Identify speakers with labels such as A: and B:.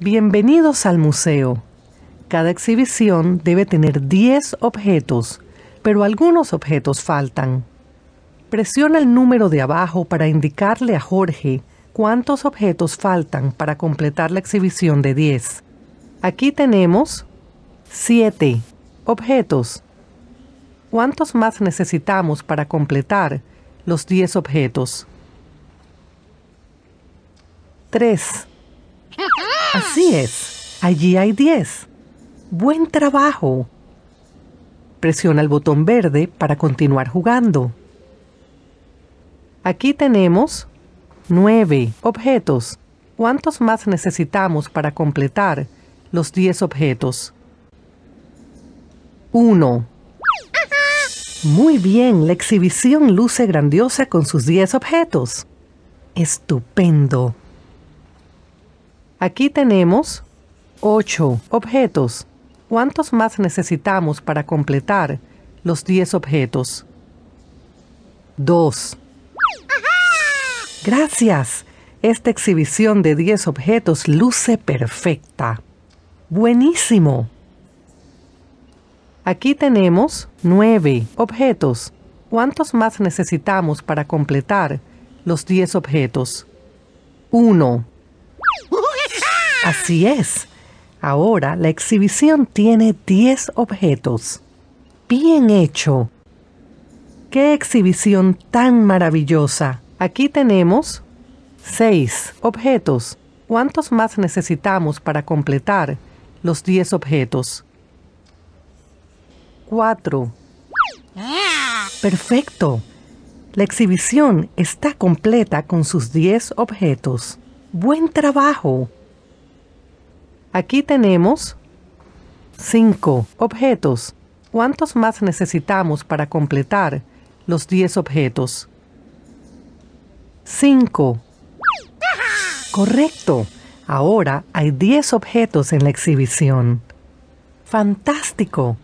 A: Bienvenidos al museo. Cada exhibición debe tener 10 objetos, pero algunos objetos faltan. Presiona el número de abajo para indicarle a Jorge cuántos objetos faltan para completar la exhibición de 10. Aquí tenemos 7 objetos. ¿Cuántos más necesitamos para completar los 10 objetos? 3. Así es, allí hay 10. Buen trabajo. Presiona el botón verde para continuar jugando. Aquí tenemos 9 objetos. ¿Cuántos más necesitamos para completar los 10 objetos? 1. Muy bien, la exhibición luce grandiosa con sus 10 objetos. Estupendo. Aquí tenemos 8 objetos. ¿Cuántos más necesitamos para completar los 10 objetos? 2. Gracias. Esta exhibición de 10 objetos luce perfecta. Buenísimo. Aquí tenemos 9 objetos. ¿Cuántos más necesitamos para completar los 10 objetos? 1. Así es. Ahora la exhibición tiene 10 objetos. Bien hecho. ¡Qué exhibición tan maravillosa! Aquí tenemos 6 objetos. ¿Cuántos más necesitamos para completar los 10 objetos? 4. Perfecto. La exhibición está completa con sus 10 objetos. Buen trabajo. Aquí tenemos cinco objetos. ¿Cuántos más necesitamos para completar los 10 objetos? Cinco. Correcto. Ahora hay 10 objetos en la exhibición. ¡Fantástico!